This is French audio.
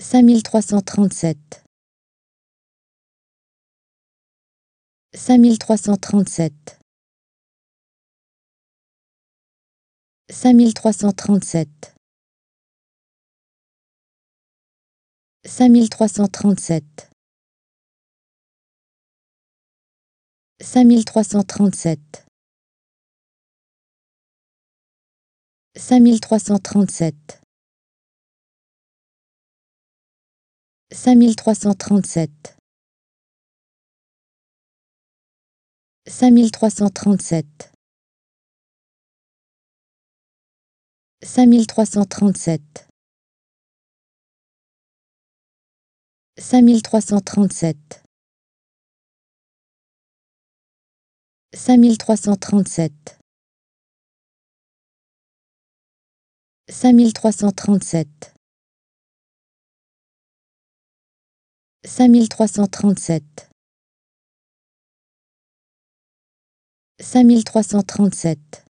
Cinq mille trois cent trente-sept. Cinq mille trois cent trente-sept. Cinq mille trois cent trente-sept. Cinq mille trois cent trente-sept. Cinq mille trois cent trente-sept. mille trois cent trente-sept. 5337 5337 5337 5337 5337 5337 cinq mille trois cent trente-sept cinq mille trois cent trente-sept